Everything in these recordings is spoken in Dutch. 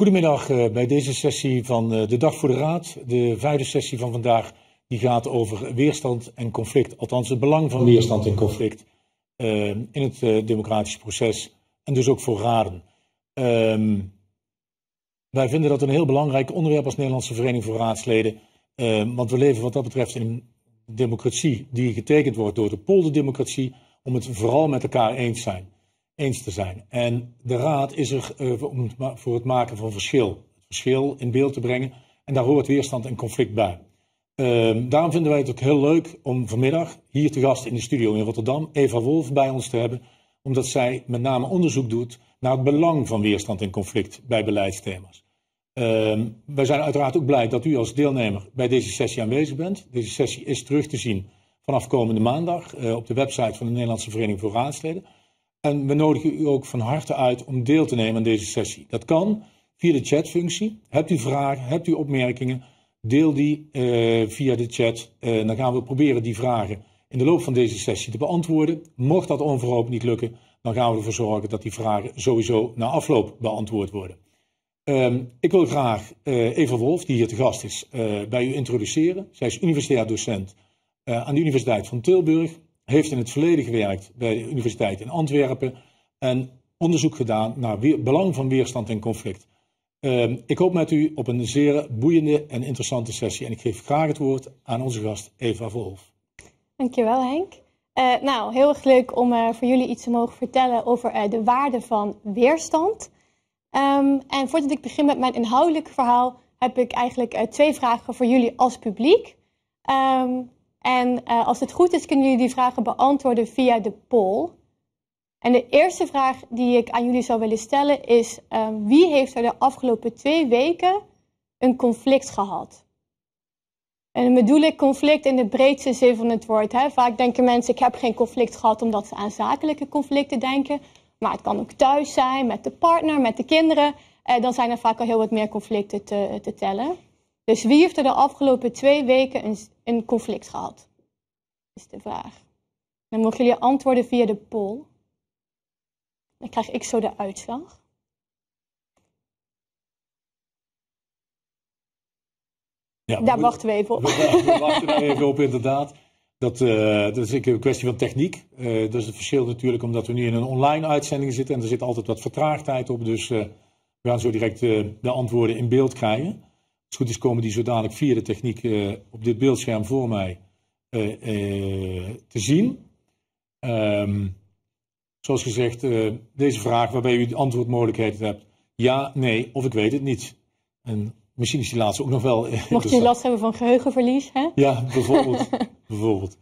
Goedemiddag eh, bij deze sessie van eh, de Dag voor de Raad. De vijfde sessie van vandaag die gaat over weerstand en conflict. Althans het belang van weerstand en conflict eh, in het democratische proces en dus ook voor raden. Ehm, wij vinden dat een heel belangrijk onderwerp als Nederlandse Vereniging voor Raadsleden. want we leven wat dat betreft in een democratie die getekend wordt door de polderdemocratie. Om het vooral met elkaar eens zijn eens te zijn. En de raad is er eh, om voor het maken van verschil. verschil in beeld te brengen. En daar hoort weerstand en conflict bij. Ehm, daarom vinden wij het ook heel leuk om vanmiddag hier te gast in de studio in Rotterdam Eva Wolf bij ons te hebben. Omdat zij met name onderzoek doet naar het belang van weerstand en conflict bij beleidsthema's. Uh, wij zijn uiteraard ook blij dat u als deelnemer bij deze sessie aanwezig bent. Deze sessie is terug te zien vanaf komende maandag eh, op de website van de Nederlandse Vereniging voor Raadsleden. En we nodigen u ook van harte uit om deel te nemen aan deze sessie. Dat kan via de chatfunctie. Hebt u vragen, hebt u opmerkingen, deel die eh, via de chat. Eh, dan gaan we proberen die vragen in de loop van deze sessie te beantwoorden. Mocht dat onverhoopt niet lukken, dan gaan we ervoor zorgen dat die vragen sowieso na afloop beantwoord worden. Ehm, ik wil graag eh, Eva Wolf, die hier te gast is, bij u introduceren. Zij is universitair docent aan de Universiteit van Tilburg heeft in het verleden gewerkt bij de Universiteit in Antwerpen en onderzoek gedaan naar belang van weerstand en conflict. Ehm, ik hoop met u op een zeer boeiende en interessante sessie en ik geef graag het woord aan onze gast Eva Verhof. Dankjewel Henk. Eh, nou, heel erg leuk om eh, voor jullie iets te mogen vertellen over eh, de waarde van weerstand. Ehm, en voordat ik begin met mijn inhoudelijke verhaal, heb ik eigenlijk twee vragen voor jullie als publiek. Ehm, en eh, als het goed is, kunnen jullie die vragen beantwoorden via de poll. En de eerste vraag die ik aan jullie zou willen stellen is: ehm, wie heeft er de afgelopen twee weken een conflict gehad? En dan bedoel ik conflict in de breedste zin van het woord. Hè? Vaak denken mensen: ik heb geen conflict gehad omdat ze aan zakelijke conflicten denken. Maar het kan ook thuis zijn, met de partner, met de kinderen. Eh, dan zijn er vaak al heel wat meer conflicten te, te tellen. Dus wie heeft er de afgelopen twee weken een, een conflict gehad? Is de vraag. Dan mogen jullie antwoorden via de poll. Dan krijg ik zo de uitslag. Ja, Daar wachten we even op. We, we wachten we even op, inderdaad. Dat, eh, dat is een kwestie van techniek. Eh, dat is het verschil natuurlijk omdat we nu in een online uitzending zitten en er zit altijd wat vertraagdheid op. Dus eh, we gaan zo direct de antwoorden in beeld krijgen het goed is komen die zo dadelijk via de techniek eh, op dit beeldscherm voor mij eh, eh, te zien. Ehm, zoals gezegd, deze vraag waarbij u de antwoordmogelijkheden hebt. Ja, nee of ik weet het niet. En misschien is die laatste ook nog wel... Mocht u last hebben van geheugenverlies, hè? Ja, bijvoorbeeld. bijvoorbeeld.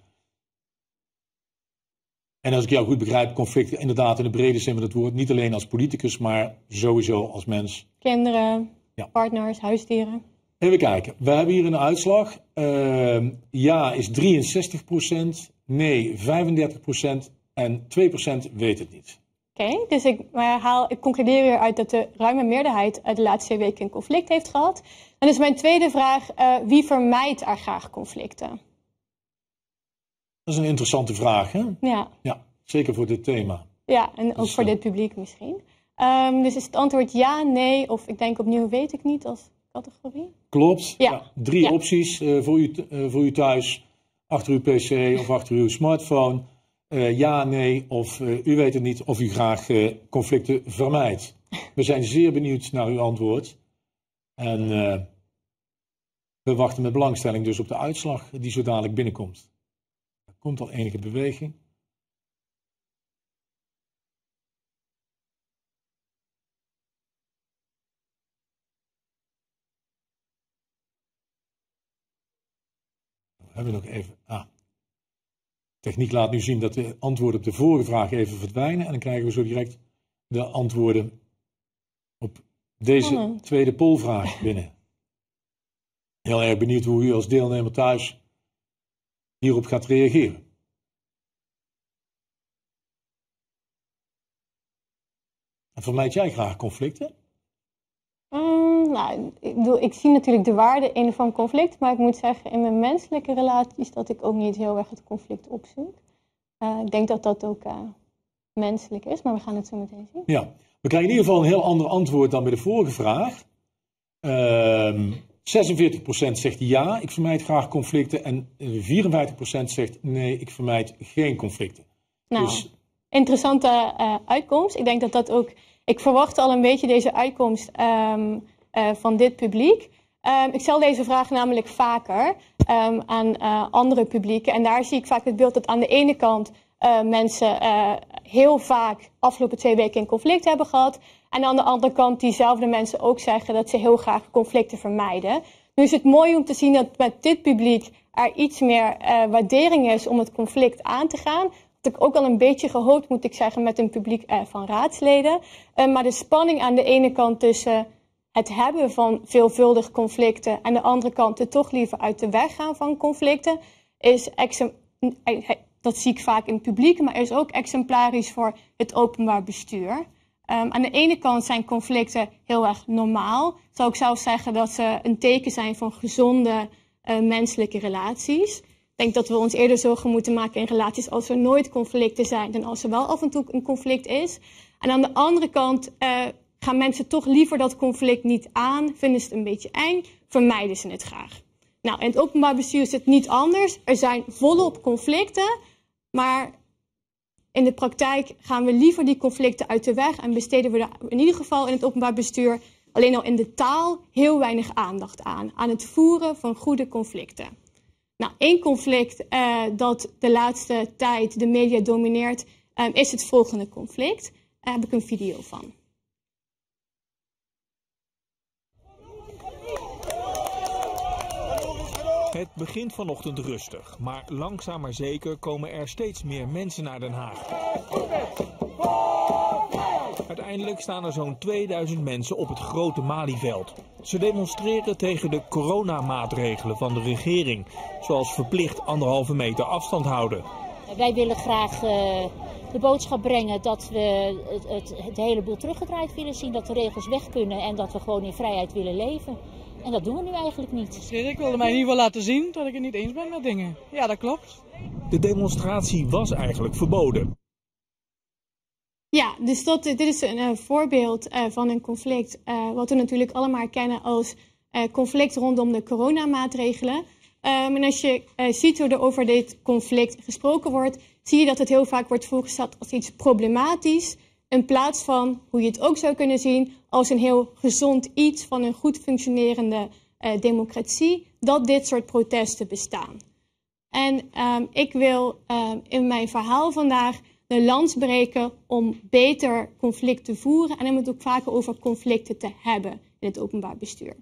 En als ik jou goed begrijp, conflict inderdaad in de brede zin van het woord. Niet alleen als politicus, maar sowieso als mens. Kinderen, partners, huisdieren. Even kijken, we hebben hier een uitslag. Ehm, ja is 63%, nee 35% en 2% weet het niet. Oké, dus ik, herhaal, ik concludeer hieruit dat de ruime meerderheid de laatste twee weken een conflict heeft gehad. Dan is mijn tweede vraag, eh, wie vermijdt er graag conflicten? Dat is een interessante vraag, hè? Ja. Ja, zeker voor dit thema. Ja, en ook dus, voor eh, dit publiek misschien. Ehm, dus is het antwoord ja, nee of ik denk opnieuw weet ik niet als categorie. Klopt. Ja. drie opties eh, voor, u, eh, voor u thuis. Achter uw pc of achter uw smartphone. Eh, ja, nee of u weet het niet of u graag conflicten vermijdt. We zijn zeer benieuwd naar uw antwoord. En we wachten met belangstelling dus op de uitslag die zo dadelijk binnenkomt. Er komt al enige beweging. Hij wil even. Ah. Techniek laat nu zien dat de antwoorden op de vorige vraag even verdwijnen. En dan krijgen we zo direct de antwoorden op deze oh. tweede polvraag binnen. Heel erg benieuwd hoe u als deelnemer thuis hierop gaat reageren. En vermijd jij graag conflicten? Oh. Nou, ik, bedoel, ik zie natuurlijk de waarde in van conflict, maar ik moet zeggen in mijn menselijke relaties dat ik ook niet heel erg het conflict opzoek. Eh, ik denk dat dat ook eh, menselijk is, maar we gaan het zo meteen zien. Ja, we krijgen in ieder geval een heel ander antwoord dan bij de vorige vraag. Uh, ehm, 46% zegt ja, ik vermijd graag conflicten. En 54% zegt nee, ik vermijd geen conflicten. Nou, dus... interessante eh, uitkomst. Ik denk dat dat ook. Ik verwacht al een beetje deze uitkomst ehm, eh, van dit publiek. Ehm, ik stel deze vraag namelijk vaker ehm, aan eh, andere publieken. En daar zie ik vaak het beeld dat aan de ene kant eh, mensen heel vaak afgelopen twee weken een conflict hebben gehad. En aan de andere kant diezelfde mensen ook zeggen dat ze heel graag conflicten vermijden. Nu is het mooi om te zien dat met dit publiek er iets meer waardering is om het conflict aan te gaan Dat ik ook al een beetje gehoopt, moet ik zeggen, met een publiek van raadsleden. Ehm, maar de spanning aan de ene kant tussen het hebben van veelvuldig conflicten aan de andere kant er toch liever uit de weg gaan van conflicten, is eh, eh, dat zie ik vaak in het publiek, maar is ook exemplarisch voor het openbaar bestuur. Ehm, aan de ene kant zijn conflicten heel erg normaal. Zou ik zelf zeggen dat ze een teken zijn van gezonde eh, menselijke relaties. Ik denk dat we ons eerder zorgen moeten maken in relaties als er nooit conflicten zijn dan als er wel af en toe een conflict is. En aan de andere kant gaan mensen toch liever dat conflict niet aan, vinden ze het een beetje eng, vermijden ze het graag. Nou, in het openbaar bestuur is het niet anders. Er zijn volop conflicten, maar in de praktijk gaan we liever die conflicten uit de weg en besteden we er in ieder geval in het openbaar bestuur alleen al in de taal heel weinig aandacht aan, aan het voeren van goede conflicten. Nou, één conflict eh, dat de laatste tijd de media domineert, eh, is het volgende conflict. Daar heb ik een video van. Het begint vanochtend rustig, maar langzaam maar zeker komen er steeds meer mensen naar Den Haag. Uiteindelijk staan er zo'n 2000 mensen op het grote Malieveld. Ze demonstreren tegen de coronamaatregelen van de regering, zoals verplicht anderhalve meter afstand houden. Wij willen graag eh, de boodschap brengen dat we het, het, het hele boel teruggedraaid willen zien, dat de regels weg kunnen en dat we gewoon in vrijheid willen leven. En dat doen we nu eigenlijk niet. Ik wilde mij in ieder geval laten zien dat ik het niet eens ben met dingen. Ja, dat klopt. De demonstratie was eigenlijk verboden. Ja, dus dat, dit is een, eh, voorbeeld eh, van een conflict. Eh, wat we natuurlijk allemaal kennen als conflict rondom de coronamaatregelen. Um, en als je ziet hoe er over dit conflict gesproken wordt, zie je dat het heel vaak wordt voorgesteld als iets problematisch. In plaats van hoe je het ook zou kunnen zien als een heel gezond iets van een goed functionerende eh, democratie, dat dit soort protesten bestaan. En ehm, ik wil ehm, in mijn verhaal vandaag de lans breken om beter conflict te voeren en om het ook vaker over conflicten te hebben in het openbaar bestuur.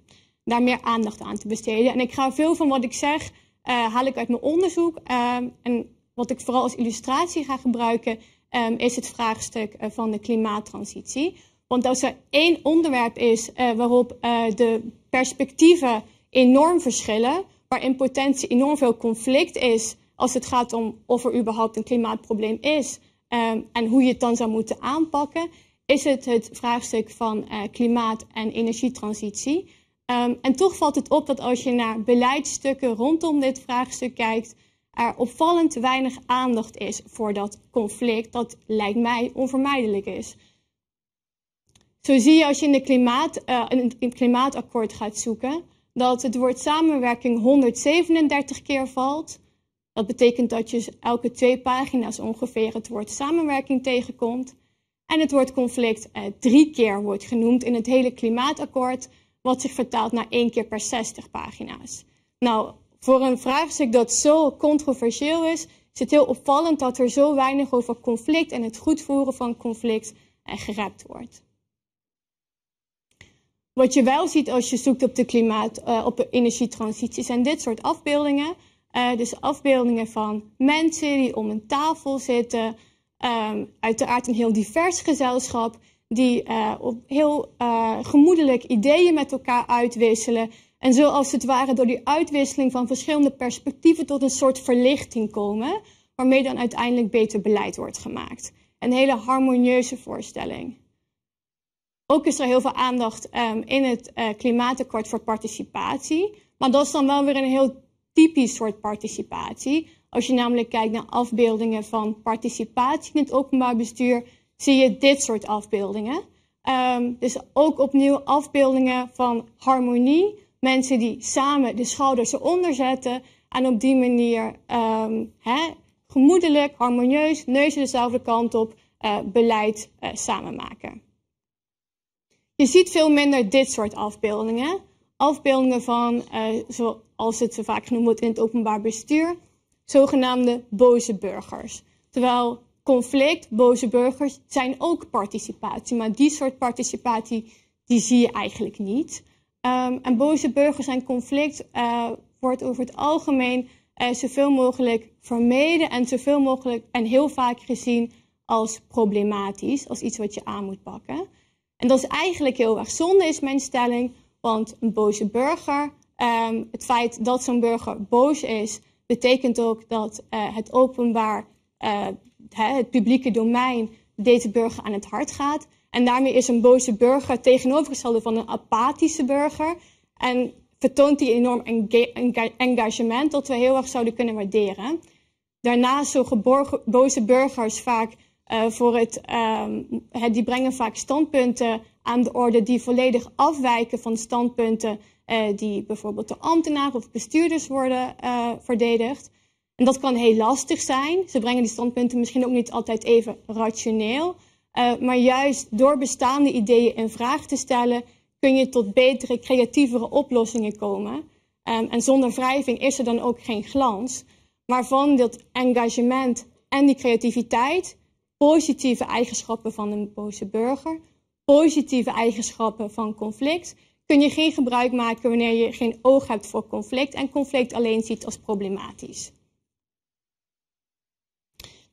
Daar meer aandacht aan te besteden. En ik ga veel van wat ik zeg, uh, haal ik uit mijn onderzoek. Ehm, en wat ik vooral als illustratie ga gebruiken, Ehm, is het vraagstuk eh, van de klimaattransitie. Want als er één onderwerp is eh, waarop eh, de perspectieven enorm verschillen, waarin potentie enorm veel conflict is als het gaat om of er überhaupt een klimaatprobleem is ehm, en hoe je het dan zou moeten aanpakken, is het het vraagstuk van klimaat- en energietransitie. Ehm, en toch valt het op dat als je naar beleidstukken rondom dit vraagstuk kijkt, er opvallend weinig aandacht is voor dat conflict, dat lijkt mij onvermijdelijk is. Zo zie je als je in, de klimaat, eh, in het klimaatakkoord gaat zoeken, dat het woord samenwerking 137 keer valt. Dat betekent dat je elke twee pagina's ongeveer het woord samenwerking tegenkomt. En het woord conflict eh, drie keer wordt genoemd in het hele klimaatakkoord, wat zich vertaalt naar één keer per 60 pagina's. Nou, voor een vraagstuk dat zo controversieel is, is het heel opvallend dat er zo weinig over conflict en het goed voeren van conflict eh, gerept wordt. Wat je wel ziet als je zoekt op de klimaat, uh, op de energietransitie, zijn dit soort afbeeldingen. Eh, dus afbeeldingen van mensen die om een tafel zitten. Um, uiteraard een heel divers gezelschap. Die op heel gemoedelijk ideeën met elkaar uitwisselen. En zo als het ware door die uitwisseling van verschillende perspectieven tot een soort verlichting komen, waarmee dan uiteindelijk beter beleid wordt gemaakt. Een hele harmonieuze voorstelling. Ook is er heel veel aandacht ehm, in het eh, klimaatakkoord voor participatie. Maar dat is dan wel weer een heel typisch soort participatie. Als je namelijk kijkt naar afbeeldingen van participatie in het openbaar bestuur, zie je dit soort afbeeldingen. Ehm, dus ook opnieuw afbeeldingen van harmonie, mensen die samen de schouders eronder zetten. En op die manier ehm, gemoedelijk, harmonieus, neusje dezelfde kant op, eh, beleid eh, samen maken. Je ziet veel minder dit soort afbeeldingen. Afbeeldingen van, eh, zoals het zo vaak genoemd wordt in het openbaar bestuur, zogenaamde boze burgers. Terwijl conflict, boze burgers zijn ook participatie, maar die soort participatie die zie je eigenlijk niet. Ehm, en boze burgers en conflict uh, wordt over het algemeen eh, zoveel mogelijk vermeden en zoveel mogelijk en heel vaak gezien als problematisch, als iets wat je aan moet pakken. En dat is eigenlijk heel erg zonde, is mijn stelling, want een boze burger, ehm, het feit dat zo'n burger boos is, betekent ook dat eh, het openbaar, het publieke domein, deze burger aan het hart gaat. En daarmee is een boze burger tegenovergestelde van een apathische burger. En vertoont die enorm engagement dat we heel erg zouden kunnen waarderen. Daarnaast zo boze burgers vaak eh, voor het, ehm, die brengen vaak standpunten aan de orde die volledig afwijken van standpunten eh, die bijvoorbeeld door ambtenaren of bestuurders worden eh, verdedigd. En dat kan heel lastig zijn. Ze brengen die standpunten misschien ook niet altijd even rationeel. Eh, maar juist door bestaande ideeën in vraag te stellen, kun je tot betere, creatievere oplossingen komen. Ehm, en zonder wrijving is er dan ook geen glans. Maar van dat engagement en die creativiteit, positieve eigenschappen van een boze burger, positieve eigenschappen van conflict, kun je geen gebruik maken wanneer je geen oog hebt voor conflict en conflict alleen ziet als problematisch.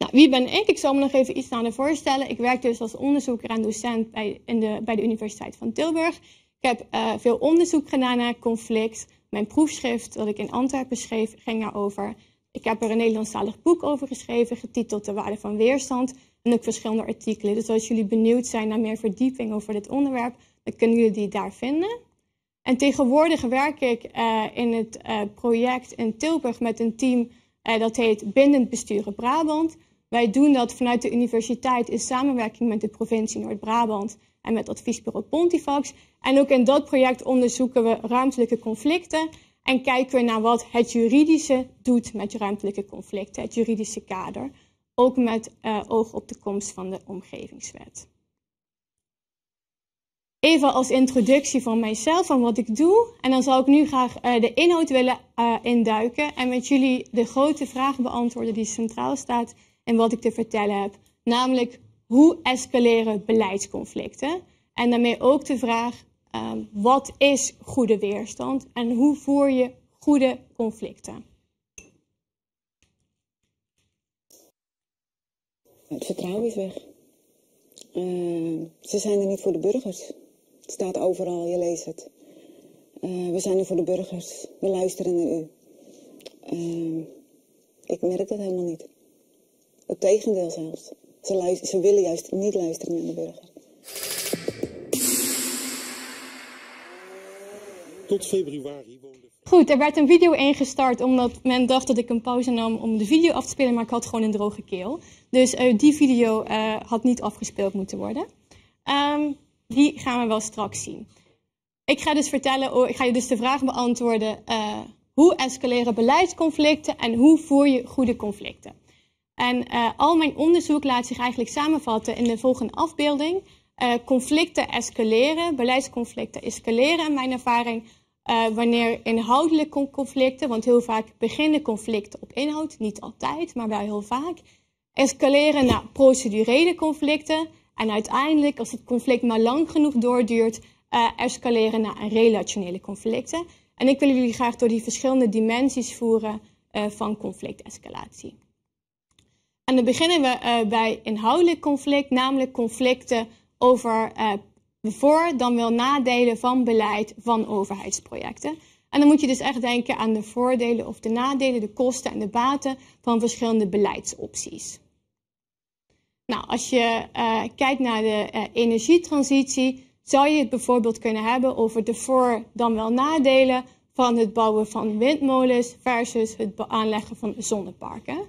Nou, wie ben ik? Ik zal me nog even iets aan voorstellen. Ik werk dus als onderzoeker en docent bij, in de, bij de Universiteit van Tilburg. Ik heb eh, veel onderzoek gedaan naar conflict. Mijn proefschrift, dat ik in Antwerpen schreef, ging daarover. Ik heb er een Nederlandstalig boek over geschreven, getiteld De Waarde van Weerstand. En ook verschillende artikelen. Dus als jullie benieuwd zijn naar meer verdieping over dit onderwerp, dan kunnen jullie die daar vinden. En tegenwoordig werk ik eh, in het eh, project in Tilburg met een team dat heet Bindend Besturen Brabant. Wij doen dat vanuit de universiteit in samenwerking met de provincie Noord-Brabant en met adviesbureau Pontifax. En ook in dat project onderzoeken we ruimtelijke conflicten en kijken we naar wat het juridische doet met ruimtelijke conflicten, het juridische kader. Ook met eh, oog op de komst van de omgevingswet. Even als introductie van mijzelf en wat ik doe. En dan zou ik nu graag eh, de inhoud willen eh, induiken en met jullie de grote vraag beantwoorden die centraal staat en wat ik te vertellen heb. Namelijk, hoe escaleren beleidsconflicten? En daarmee ook de vraag, ehm, wat is goede weerstand? En hoe voer je goede conflicten? Het vertrouwen is weg. Ehm, ze zijn er niet voor de burgers. Het staat overal, je leest het. Eh, we zijn er voor de burgers. We luisteren naar u. Ehm, ik merk dat helemaal niet. Het tegendeel zelfs. Ze, ze willen juist niet luisteren naar de burger. Tot februari Goed, er werd een video ingestart omdat men dacht dat ik een pauze nam om de video af te spelen, maar ik had gewoon een droge keel. Dus eh, die video eh, had niet afgespeeld moeten worden. Ehm, die gaan we wel straks zien. Ik ga dus vertellen, ik ga je dus de vraag beantwoorden: eh, hoe escaleren beleidsconflicten en hoe voer je goede conflicten? En uh, al mijn onderzoek laat zich eigenlijk samenvatten in de volgende afbeelding. Uh, conflicten escaleren, beleidsconflicten escaleren in mijn ervaring. Uh, wanneer inhoudelijke conflicten, want heel vaak beginnen conflicten op inhoud, niet altijd, maar wel heel vaak, escaleren naar procedurele conflicten. En uiteindelijk, als het conflict maar lang genoeg doorduurt, escaleren naar relationele conflicten. En ik wil jullie graag door die verschillende dimensies voeren van conflictescalatie. En dan beginnen we eh, bij inhoudelijk conflict, namelijk conflicten over uh, voor dan wel nadelen van beleid van overheidsprojecten. En dan moet je dus echt denken aan de voordelen of de nadelen, de kosten en de baten van verschillende beleidsopties. Nou, als je eh, kijkt naar de energietransitie, zou je het bijvoorbeeld kunnen hebben over de voor dan wel nadelen van het bouwen van windmolens versus het aanleggen van zonneparken.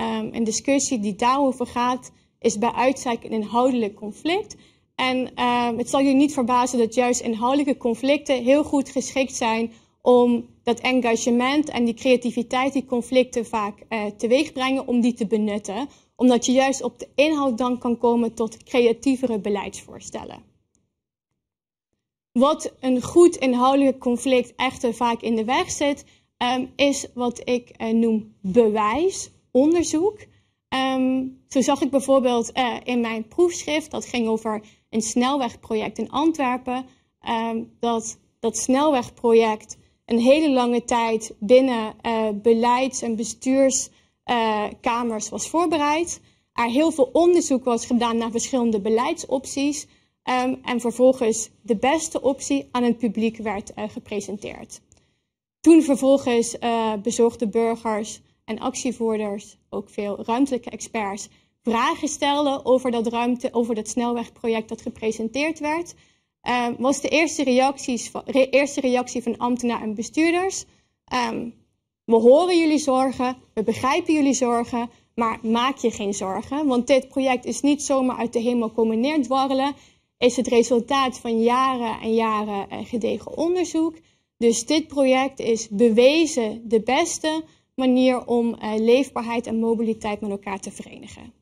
Ehm, een discussie die daarover gaat, is bij uitstek een inhoudelijk conflict. En ehm, het zal je niet verbazen dat juist inhoudelijke conflicten heel goed geschikt zijn om dat engagement en die creativiteit die conflicten vaak uh, teweeg brengen, om die te benutten. Omdat je juist op de inhoud dan kan komen tot creatievere beleidsvoorstellen. Wat een goed inhoudelijk conflict echter vaak in de weg zit, ehm, is wat ik eh, noem bewijs onderzoek. Ehm, zo zag ik bijvoorbeeld eh, in mijn proefschrift, dat ging over een snelwegproject in Antwerpen, ehm, dat dat snelwegproject een hele lange tijd binnen eh, beleids- en bestuurskamers eh, was voorbereid. Er heel veel onderzoek was gedaan naar verschillende beleidsopties. Ehm, en vervolgens de beste optie aan het publiek werd gepresenteerd. Toen vervolgens uh, bezorgde burgers en actievoerders, ook veel ruimtelijke experts, vragen stellen over dat, ruimte, over dat snelwegproject dat gepresenteerd werd. Ehm, was de eerste, reacties eerste reactie van ambtenaren en bestuurders. Ehm, we horen jullie zorgen, we begrijpen jullie zorgen, maar maak je geen zorgen. Want dit project is niet zomaar uit de hemel komen neerdwarrelen. Is het resultaat van jaren en jaren eh, gedegen onderzoek. Dus dit project is bewezen de beste manier om eh, leefbaarheid en mobiliteit met elkaar te verenigen.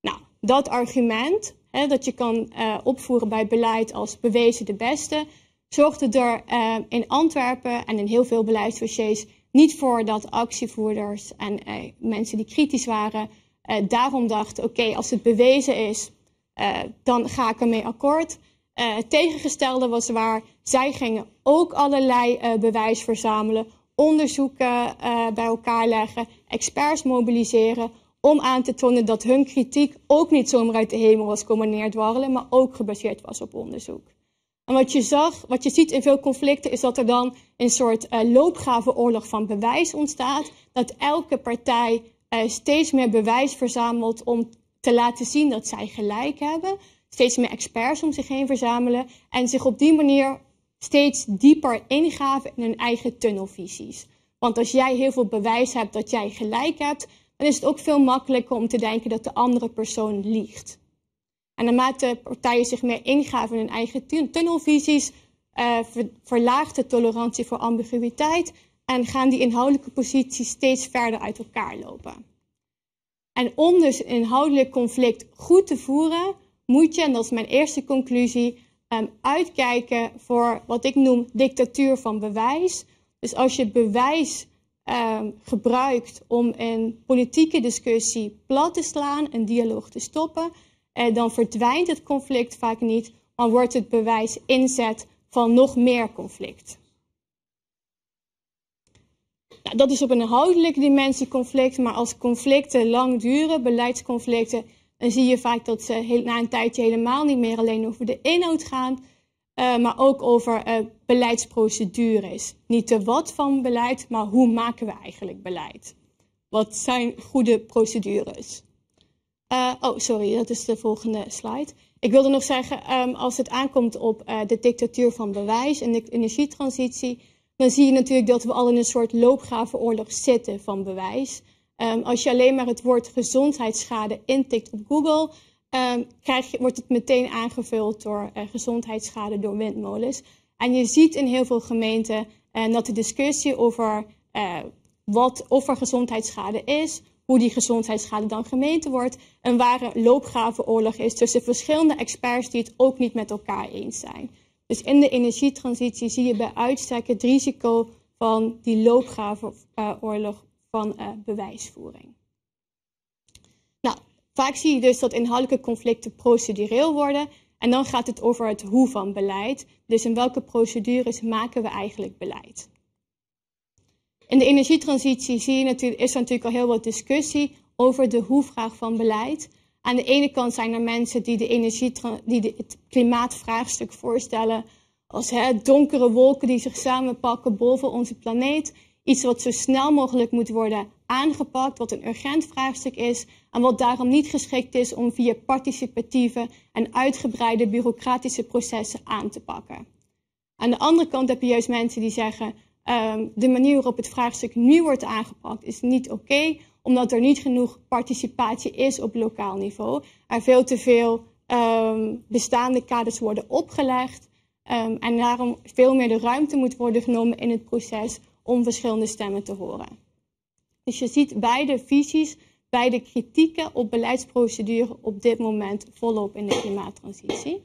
Nou, dat argument hè, dat je kan eh, opvoeren bij beleid als bewezen de beste, zorgde er eh, in Antwerpen en in heel veel beleidsdossiers niet voor dat actievoerders en mensen die kritisch waren daarom dachten: oké, als het bewezen is, dan ga ik ermee akkoord. Het tegengestelde was waar, zij gingen ook allerlei bewijs verzamelen onderzoeken eh, bij elkaar leggen, experts mobiliseren om aan te tonen dat hun kritiek ook niet zomaar uit de hemel was komen neerdwarrelen, maar ook gebaseerd was op onderzoek. En wat je zag, wat je ziet in veel conflicten, is dat er dan een soort eh, loopgave oorlog van bewijs ontstaat. Dat elke partij eh, steeds meer bewijs verzamelt om te laten zien dat zij gelijk hebben. Steeds meer experts om zich heen verzamelen. En zich op die manier steeds dieper ingraven in hun eigen tunnelvisies. Want als jij heel veel bewijs hebt dat jij gelijk hebt, dan is het ook veel makkelijker om te denken dat de andere persoon liegt. En naarmate partijen zich meer ingraven in hun eigen tunnelvisies, uh, verlaagt de tolerantie voor ambiguïteit en gaan die inhoudelijke posities steeds verder uit elkaar lopen. En om dus een inhoudelijk conflict goed te voeren, moet je, en dat is mijn eerste conclusie, Ehm, uitkijken voor wat ik noem dictatuur van bewijs. Dus als je bewijs ehm, gebruikt om een politieke discussie plat te slaan, een dialoog te stoppen, eh, dan verdwijnt het conflict vaak niet, maar wordt het bewijs inzet van nog meer conflict. Nou, dat is op een inhoudelijke dimensie conflict, maar als conflicten lang duren, beleidsconflicten, en zie je vaak dat ze heel, na een tijdje helemaal niet meer alleen over de inhoud gaan, eh, maar ook over uh, beleidsprocedures. Niet de wat van beleid, maar hoe maken we eigenlijk beleid? Wat zijn goede procedures? Eh, oh, sorry, dat is de volgende slide. Ik wilde nog zeggen, ehm, als het aankomt op de dictatuur van bewijs en de energietransitie, dan zie je natuurlijk dat we al in een soort loopgravenoorlog zitten van bewijs. Ehm, als je alleen maar het woord gezondheidsschade intikt op Google, ehm, krijg je, wordt het meteen aangevuld door eh, gezondheidsschade door windmolens. En je ziet in heel veel gemeenten eh, dat de discussie over eh, wat, of er gezondheidsschade is, hoe die gezondheidsschade dan gemeente wordt, een ware loopgravenoorlog is tussen verschillende experts die het ook niet met elkaar eens zijn. Dus in de energietransitie zie je bij uitstek het risico van die loopgravenoorlog van eh, bewijsvoering. Nou, vaak zie je dus dat inhoudelijke conflicten procedureel worden. En dan gaat het over het hoe van beleid. Dus in welke procedures maken we eigenlijk beleid? In de energietransitie zie je natuurlijk, is er natuurlijk al heel wat discussie over de hoe-vraag van beleid. Aan de ene kant zijn er mensen die, de energie, die het klimaatvraagstuk voorstellen als hè, donkere wolken die zich samenpakken boven onze planeet. Iets wat zo snel mogelijk moet worden aangepakt, wat een urgent vraagstuk is en wat daarom niet geschikt is om via participatieve en uitgebreide bureaucratische processen aan te pakken. Aan de andere kant heb je juist mensen die zeggen: ehm, de manier waarop het vraagstuk nu wordt aangepakt is niet oké, omdat er niet genoeg participatie is op lokaal niveau. Er veel te veel ehm, bestaande kaders worden opgelegd ehm, en daarom veel meer de ruimte moet worden genomen in het proces om verschillende stemmen te horen. Dus je ziet beide visies, beide kritieken op beleidsprocedure op dit moment volop in de klimaattransitie.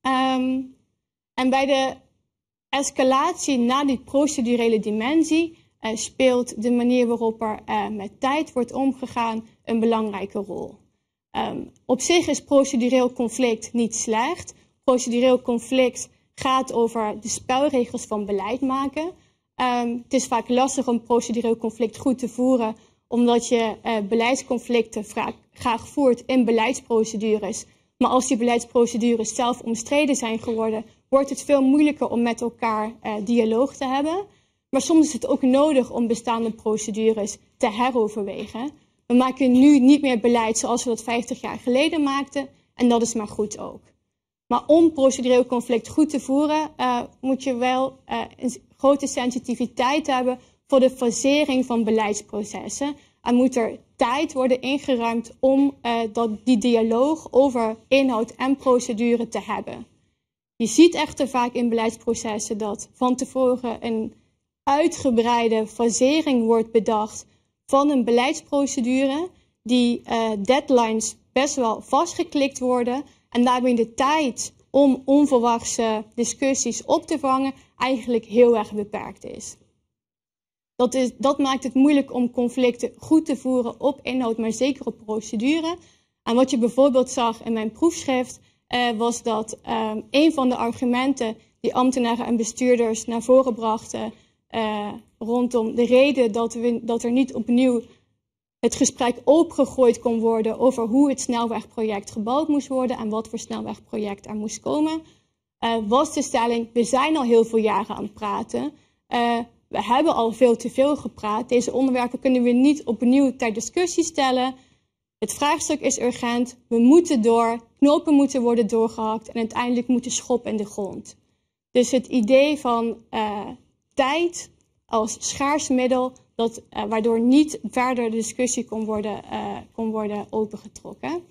Ehm, en bij de escalatie naar die procedurele dimensie eh, speelt de manier waarop er eh, met tijd wordt omgegaan een belangrijke rol. Ehm, op zich is procedureel conflict niet slecht. Procedureel conflict gaat over de spelregels van beleid maken. Ehm, het is vaak lastig om procedureel conflict goed te voeren, omdat je eh, beleidsconflicten vaak, graag voert in beleidsprocedures. Maar als die beleidsprocedures zelf omstreden zijn geworden, wordt het veel moeilijker om met elkaar eh, dialoog te hebben. Maar soms is het ook nodig om bestaande procedures te heroverwegen. We maken nu niet meer beleid zoals we dat 50 jaar geleden maakten. En dat is maar goed ook. Maar om procedureel conflict goed te voeren, eh, moet je wel uh, grote sensitiviteit hebben voor de fasering van beleidsprocessen. En moet er tijd worden ingeruimd om eh, dat, die dialoog over inhoud en procedure te hebben. Je ziet echter vaak in beleidsprocessen dat van tevoren een uitgebreide fasering wordt bedacht van een beleidsprocedure, die eh, deadlines best wel vastgeklikt worden en daarmee de tijd om onverwachte discussies op te vangen eigenlijk heel erg beperkt is. Dat, is, dat maakt het moeilijk om conflicten goed te voeren op inhoud, maar zeker op procedure. En wat je bijvoorbeeld zag in mijn proefschrift, eh, was dat ehm, een van de argumenten die ambtenaren en bestuurders naar voren brachten eh, rondom de reden dat, dat er niet opnieuw het gesprek opgegooid kon worden over hoe het snelwegproject gebouwd moest worden en wat voor snelwegproject er moest komen eh, was de stelling, we zijn al heel veel jaren aan het praten. Eh, we hebben al veel te veel gepraat. Deze onderwerpen kunnen we niet opnieuw ter discussie stellen. Het vraagstuk is urgent. We moeten door. Knopen moeten worden doorgehakt. En uiteindelijk moet de schop in de grond. Dus het idee van eh, tijd als schaars middel, dat, waardoor niet verder de discussie kon worden, uh, kon worden opengetrokken.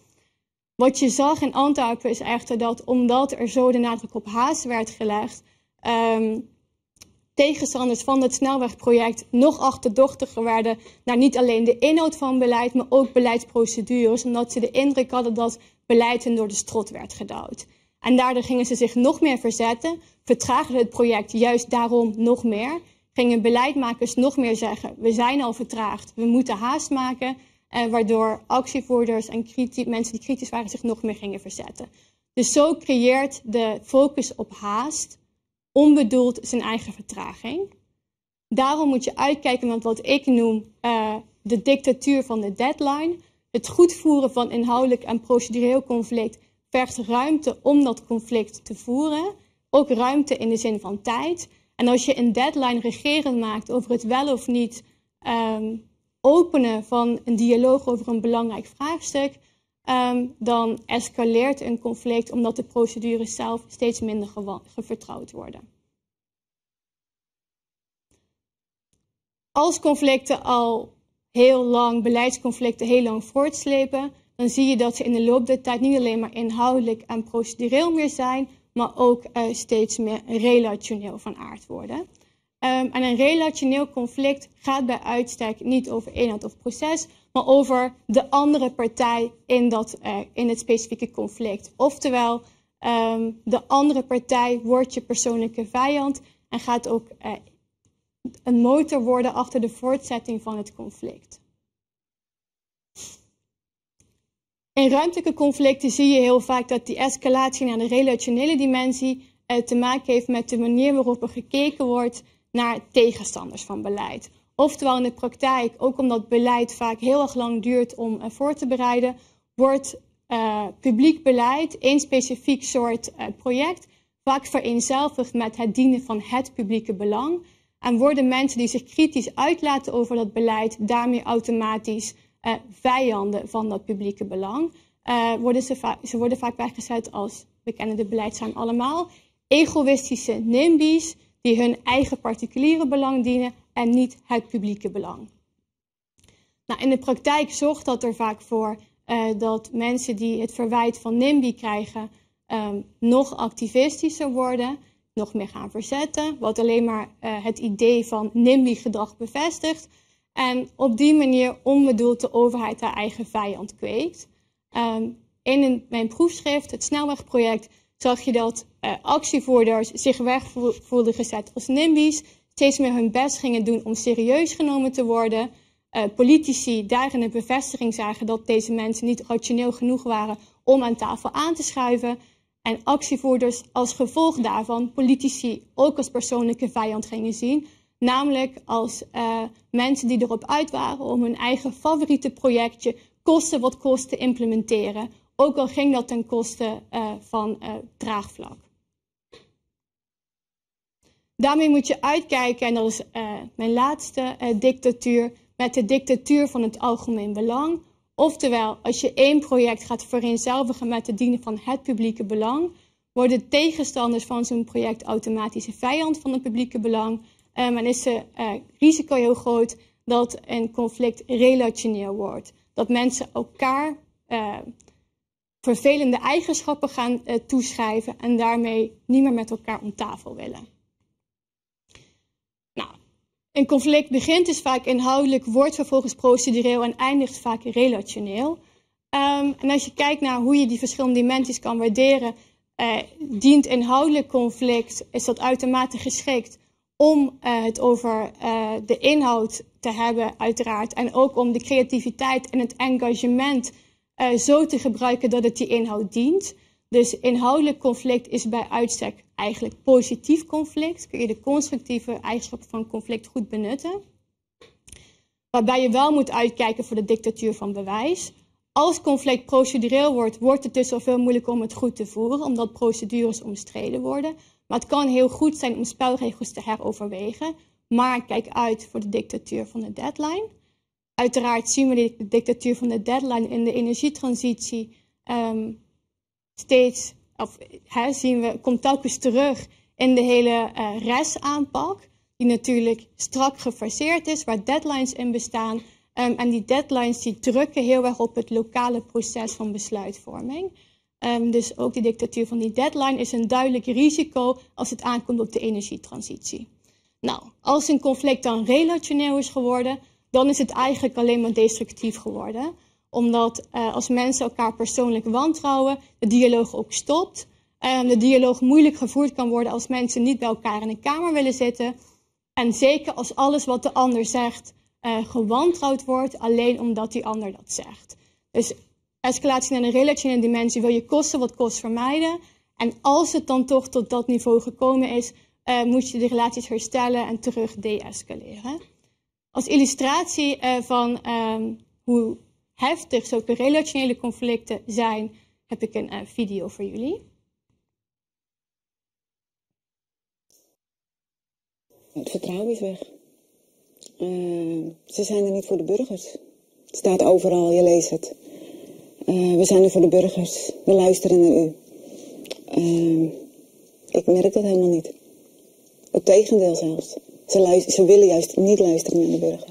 Wat je zag in Antwerpen is echter dat omdat er zo de nadruk op haast werd gelegd, ehm, tegenstanders van het snelwegproject nog achterdochtiger werden naar niet alleen de inhoud van beleid, maar ook beleidsprocedures, omdat ze de indruk hadden dat beleid hen door de strot werd gedouwd. En daardoor gingen ze zich nog meer verzetten, vertraagden het project juist daarom nog meer, gingen beleidmakers nog meer zeggen: we zijn al vertraagd, we moeten haast maken. Eh, waardoor actievoerders en mensen die kritisch waren zich nog meer gingen verzetten. Dus zo creëert de focus op haast onbedoeld zijn eigen vertraging. Daarom moet je uitkijken met wat ik noem eh, de dictatuur van de deadline. Het goed voeren van inhoudelijk en procedureel conflict vergt ruimte om dat conflict te voeren. Ook ruimte in de zin van tijd. En als je een deadline regerend maakt over het wel of niet ehm, openen van een dialoog over een belangrijk vraagstuk, ehm, dan escaleert een conflict omdat de procedures zelf steeds minder vertrouwd worden. Als conflicten al heel lang, beleidsconflicten heel lang voortslepen, dan zie je dat ze in de loop der tijd niet alleen maar inhoudelijk en procedureel meer zijn, maar ook eh, steeds meer relationeel van aard worden. Ehm, en een relationeel conflict gaat bij uitstek niet over inhoud of proces, maar over de andere partij in, dat, eh, in het specifieke conflict. Oftewel, ehm, de andere partij wordt je persoonlijke vijand en gaat ook eh, een motor worden achter de voortzetting van het conflict. In ruimtelijke conflicten zie je heel vaak dat die escalatie naar de relationele dimensie eh, te maken heeft met de manier waarop er gekeken wordt naar tegenstanders van beleid. Oftewel in de praktijk, ook omdat beleid vaak heel erg lang duurt om eh, voor te bereiden, wordt eh, publiek beleid, één specifiek soort eh, project, vaak vereenzelvigd met het dienen van het publieke belang. En worden mensen die zich kritisch uitlaten over dat beleid daarmee automatisch vijanden van dat publieke belang? worden ze, ze worden vaak weggezet als we kennen de beleidszaam allemaal. Egoïstische NIMBY's die hun eigen particuliere belang dienen en niet het publieke belang. Nou, in de praktijk zorgt dat er vaak voor eh, dat mensen die het verwijt van NIMBY krijgen, ehm, nog activistischer worden, nog meer gaan verzetten, wat alleen maar eh, het idee van NIMBY-gedrag bevestigt. En op die manier onbedoeld de overheid haar eigen vijand kweekt. Ehm, in mijn proefschrift, het snelwegproject, zag je dat eh, actievoerders zich wegvoelden gezet als NIMBY's, steeds meer hun best gingen doen om serieus genomen te worden. Uh, politici daarin een bevestiging zagen dat deze mensen niet rationeel genoeg waren om aan tafel aan te schuiven. En actievoerders als gevolg daarvan politici ook als persoonlijke vijand gingen zien. Namelijk als eh, mensen die erop uit waren om hun eigen favoriete projectje kosten wat kost te implementeren ook al ging dat ten koste eh, van eh, draagvlak. Daarmee moet je uitkijken, en dat is eh, mijn laatste dictatuur, met de dictatuur van het algemeen belang. Oftewel, als je één project gaat vereenzelvigen met het dienen van het publieke belang, worden tegenstanders van zo'n project automatisch een vijand van het publieke belang. Um, en is het risico heel groot dat een conflict relationeel wordt. Dat mensen elkaar uh, vervelende eigenschappen gaan eh, toeschrijven en daarmee niet meer met elkaar om tafel willen. Nou, een conflict begint dus vaak inhoudelijk, wordt vervolgens procedureel en eindigt vaak relationeel. Ehm, en als je kijkt naar hoe je die verschillende dimensies kan waarderen, eh, dient inhoudelijk conflict, is dat uitermate geschikt om eh, het over de inhoud te hebben, uiteraard. En ook om de creativiteit en het engagement eh, zo te gebruiken dat het die inhoud dient. Dus inhoudelijk conflict is bij uitstek eigenlijk positief conflict. Kun je de constructieve eigenschappen van conflict goed benutten. Waarbij je wel moet uitkijken voor de dictatuur van bewijs. Als conflict procedureel wordt, wordt het dus al veel moeilijker om het goed te voeren, omdat procedures omstreden worden. Maar het kan heel goed zijn om spelregels te heroverwegen. Maar kijk uit voor de dictatuur van de deadline uiteraard zien we de dictatuur van de deadline in de energietransitie ehm, steeds, of zien we, komt telkens terug in de hele uh, RES-aanpak, die natuurlijk strak gefaseerd is, waar deadlines in bestaan. Ehm, en die deadlines die drukken heel erg op het lokale proces van besluitvorming. Ehm, dus ook de dictatuur van die deadline is een duidelijk risico als het aankomt op de energietransitie. Nou, als een conflict dan relationeel is geworden, dan is het eigenlijk alleen maar destructief geworden. Omdat eh, als mensen elkaar persoonlijk wantrouwen, de dialoog ook stopt. Ehm, de dialoog moeilijk gevoerd kan worden als mensen niet bij elkaar in een kamer willen zitten. En zeker als alles wat de ander zegt uh, gewantrouwd wordt, alleen omdat die ander dat zegt. Dus escalatie naar een relationele dimensie wil je kosten wat kost vermijden. En als het dan toch tot dat niveau gekomen is, eh, moet je de relaties herstellen en terug de-escaleren als illustratie eh, van ehm, hoe heftig zulke relationele conflicten zijn, heb ik een eh, video voor jullie. Het vertrouwen is weg. Ehm, ze zijn er niet voor de burgers. Het staat overal, je leest het. Eh, we zijn er voor de burgers. We luisteren naar u. Ehm, ik merk dat helemaal niet. Het tegendeel zelfs. Ze, ze willen juist niet luisteren naar de burger.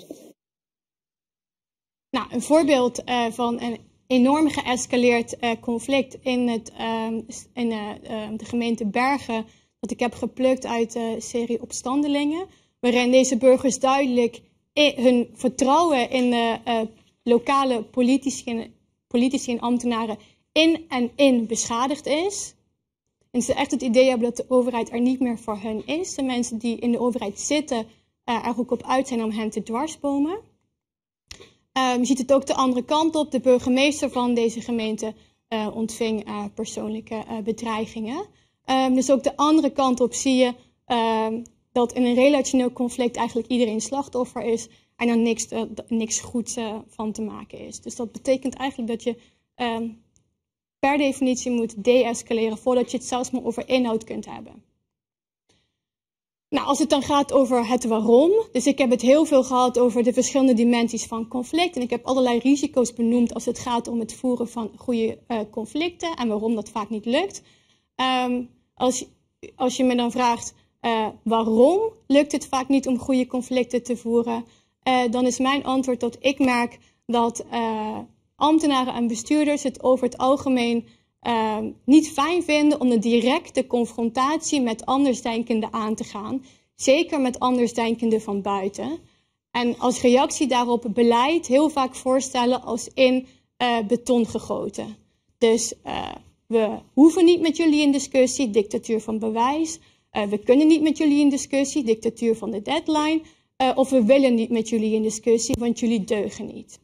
Nou, een voorbeeld eh, van een enorm geëscaleerd eh, conflict in, het, ehm, in eh, ehm, de gemeente Bergen, dat ik heb geplukt uit de serie Opstandelingen, waarin deze burgers duidelijk hun vertrouwen in de lokale politici politici en ambtenaren in en in beschadigd is. En ze echt het idee hebben dat de overheid er niet meer voor hen is. De mensen die in de overheid zitten eh, er ook op uit zijn om hen te dwarsbomen. Ehm, je ziet het ook de andere kant op. De burgemeester van deze gemeente eh, ontving eh, persoonlijke bedreigingen. Ehm, dus ook de andere kant op zie je ehm, dat in een relationeel conflict eigenlijk iedereen slachtoffer is en er niks, niks goeds van te maken is. Dus dat betekent eigenlijk dat je per definitie moet deescaleren voordat je het zelfs maar over inhoud kunt hebben. Nou, als het dan gaat over het waarom, dus ik heb het heel veel gehad over de verschillende dimensies van conflict en ik heb allerlei risico's benoemd als het gaat om het voeren van goede eh, conflicten en waarom dat vaak niet lukt. Ehm, als, als je me dan vraagt eh, waarom lukt het vaak niet om goede conflicten te voeren, eh, dan is mijn antwoord dat ik merk dat ambtenaren en bestuurders het over het algemeen ehm, niet fijn vinden om de directe confrontatie met andersdenkenden aan te gaan. Zeker met andersdenkenden van buiten. En als reactie daarop beleid heel vaak voorstellen als in eh, beton gegoten. Dus eh, we hoeven niet met jullie in discussie, dictatuur van bewijs. Eh, we kunnen niet met jullie in discussie, dictatuur van de deadline. of we willen niet met jullie in discussie, want jullie deugen niet.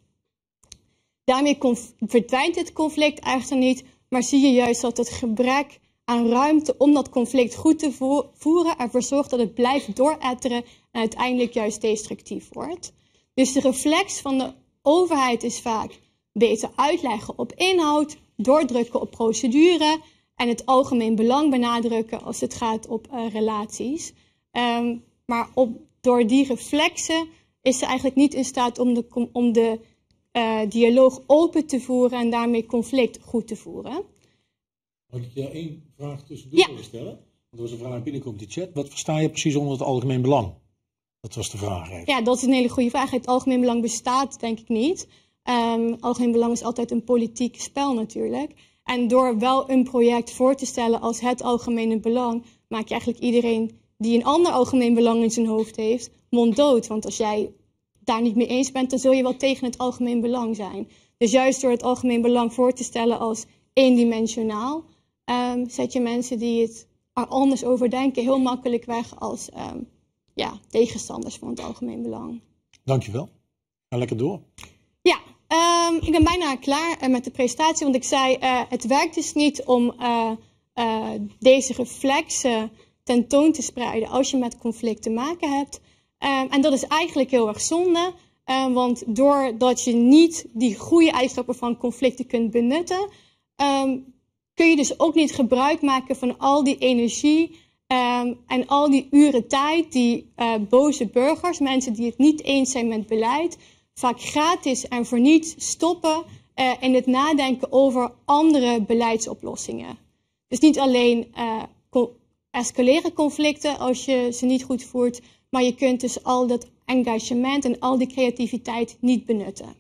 Daarmee verdwijnt het conflict eigenlijk niet, maar zie je juist dat het gebrek aan ruimte om dat conflict goed te voeren ervoor zorgt dat het blijft dooretteren en uiteindelijk juist destructief wordt. Dus de reflex van de overheid is vaak beter uitleggen op inhoud, doordrukken op procedure en het algemeen belang benadrukken als het gaat op eh, relaties. Ehm, maar op, door die reflexen is ze eigenlijk niet in staat om de, om de uh, dialoog open te voeren en daarmee conflict goed te voeren. Mag ik jou één vraag tussendoor stellen? Want er was een vraag binnenkomt in de chat. Wat versta je precies onder het algemeen belang? Dat was de vraag. Ja, dat is een hele goede vraag. Het algemeen belang bestaat denk ik niet. Ehm, algemeen belang is altijd een politiek spel natuurlijk. En door wel een project voor te stellen als het algemene belang, maak je eigenlijk iedereen die een ander algemeen belang in zijn hoofd heeft, monddood. Want als jij daar niet mee eens bent, dan zul je wel tegen het algemeen belang zijn. Dus juist door het algemeen belang voor te stellen als eendimensionaal, ehm, zet je mensen die het er anders over denken heel makkelijk weg als ehm, ja, tegenstanders van het algemeen belang. Dankjewel. En lekker door. Ja, ehm, ik ben bijna klaar eh, met de presentatie, want ik zei, eh, het werkt dus niet om eh, deze reflexen tentoon te spreiden als je met conflict te maken hebt. Ehm, en dat is eigenlijk heel erg zonde. Um, want doordat je niet die goede eigenschappen van conflicten kunt benutten, ehm, kun je dus ook niet gebruik maken van al die energie en al die uren tijd die eh, boze burgers, mensen die het niet eens zijn met beleid, vaak gratis en voor niets stoppen eh, in het nadenken over andere beleidsoplossingen. Dus niet alleen eh, escaleren conflicten als je ze niet goed voert, maar je kunt dus al dat engagement en al die creativiteit niet benutten.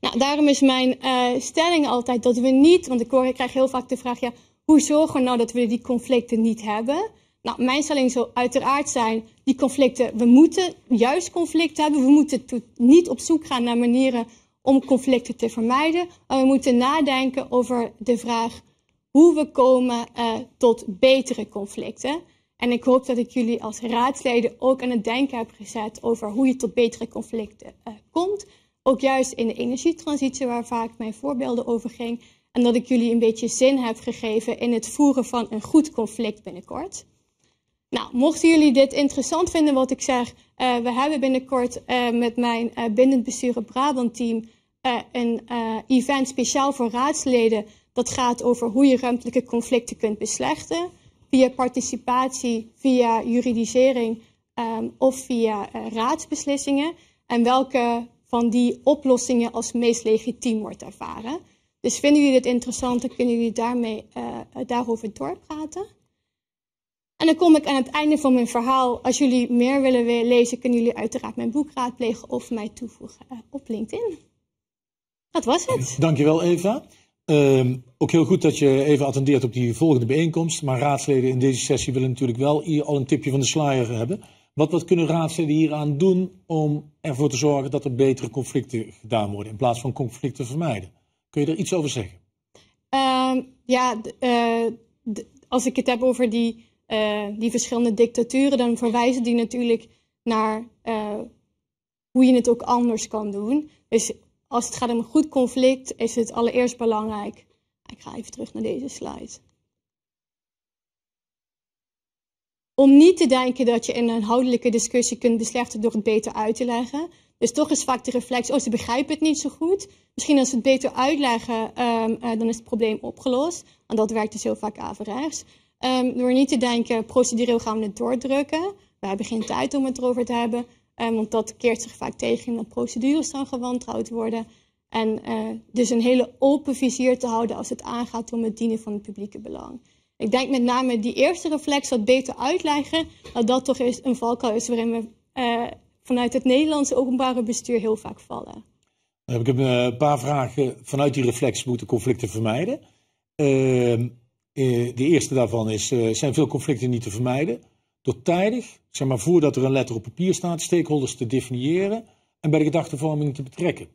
Nou, daarom is mijn eh, stelling altijd dat we niet, want ik, krijg heel vaak de vraag, ja, hoe zorgen we nou dat we die conflicten niet hebben? Nou, mijn stelling zou uiteraard zijn, die conflicten, we moeten juist conflicten hebben. We moeten niet op zoek gaan naar manieren om conflicten te vermijden. Maar we moeten nadenken over de vraag hoe we komen eh, tot betere conflicten. En ik hoop dat ik jullie als raadsleden ook aan het denken heb gezet over hoe je tot betere conflicten eh, komt. Ook juist in de energietransitie, waar vaak mijn voorbeelden over ging. En dat ik jullie een beetje zin heb gegeven in het voeren van een goed conflict binnenkort. Nou, mochten jullie dit interessant vinden wat ik zeg, uh, we hebben binnenkort eh, met mijn bindend besturen Brabant team een event speciaal voor raadsleden. Dat gaat over hoe je ruimtelijke conflicten kunt beslechten via participatie, via juridisering ehm, of via eh, raadsbeslissingen. En welke van die oplossingen als meest legitiem wordt ervaren. Dus vinden jullie dit interessant, dan kunnen jullie daarmee, eh, daarover doorpraten. En dan kom ik aan het einde van mijn verhaal. Als jullie meer willen lezen, kunnen jullie uiteraard mijn boek raadplegen of mij toevoegen eh, op LinkedIn. Dat was het. Dankjewel, Eva. Ehm, ook heel goed dat je even attendeert op die volgende bijeenkomst. Maar raadsleden in deze sessie willen natuurlijk wel hier al een tipje van de sluier hebben. Wat, wat kunnen raadsleden hieraan doen om ervoor te zorgen dat er betere conflicten gedaan worden in plaats van conflicten vermijden? Kun je daar iets over zeggen? Ehm, ja, eh, als ik het heb over die, eh, die verschillende dictaturen, dan verwijzen die natuurlijk naar eh, hoe je het ook anders kan doen. Dus als het gaat om een goed conflict, is het allereerst belangrijk. Ik ga even terug naar deze slide. Om niet te denken dat je in een houdelijke discussie kunt beslechten door het beter uit te leggen. Dus toch is vaak de reflex, oh ze begrijpen het niet zo goed. Misschien als ze het beter uitleggen, um, dan is het probleem opgelost. En dat werkt dus heel vaak averechts. Um, door niet te denken, procedureel gaan we het doordrukken. We hebben geen tijd om het erover te hebben. Um, want dat keert zich vaak tegen dat procedures dan gewantrouwd worden. En eh, dus een hele open vizier te houden als het aangaat om het dienen van het publieke belang. Ik denk met name die eerste reflex, dat beter uitleggen, dat dat toch eens een valkuil is waarin we eh, vanuit het Nederlandse openbare bestuur heel vaak vallen. Eh, ik heb een paar vragen. Vanuit die reflex moeten conflicten vermijden. Ehm, de eerste daarvan is, zijn veel conflicten niet te vermijden? Door tijdig zeg maar, voordat er een letter op papier staat, stakeholders te definiëren en bij de gedachtevorming te betrekken.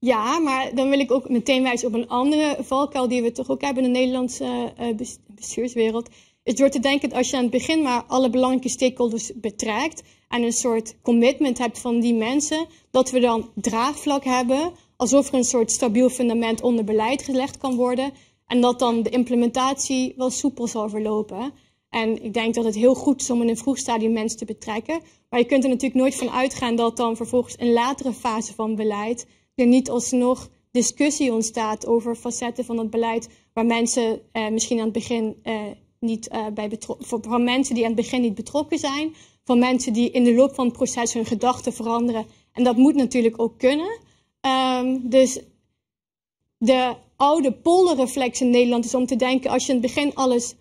Ja, maar dan wil ik ook meteen wijzen op een andere valkuil die we toch ook hebben in de Nederlandse eh, bestuurswereld. Is door te denken dat als je aan het begin maar alle belangrijke stakeholders betrekt en een soort commitment hebt van die mensen, dat we dan draagvlak hebben, alsof er een soort stabiel fundament onder beleid gelegd kan worden en dat dan de implementatie wel soepel zal verlopen. En ik denk dat het heel goed is om in een vroeg stadium mensen te betrekken. Maar je kunt er natuurlijk nooit van uitgaan dat dan vervolgens een latere fase van beleid er niet alsnog discussie ontstaat over facetten van het beleid waar mensen eh, misschien aan het begin eh, niet eh, bij betrokken van mensen die aan het begin niet betrokken zijn, van mensen die in de loop van het proces hun gedachten veranderen. En dat moet natuurlijk ook kunnen. Ehm, dus de oude polderreflex in Nederland is om te denken: als je in het begin alles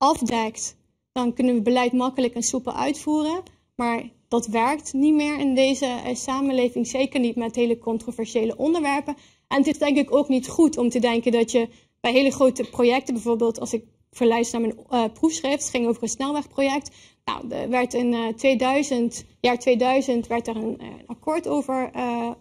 afdekt, dan kunnen we beleid makkelijk en soepel uitvoeren. Maar dat werkt niet meer in deze eh, samenleving, zeker niet met hele controversiële onderwerpen. En het is denk ik ook niet goed om te denken dat je bij hele grote projecten, bijvoorbeeld als ik verwijs naar mijn eh, proefschrift, het ging over een snelwegproject. Nou, er werd in 2000, eh, jaar 2000 werd er een, akkoord over,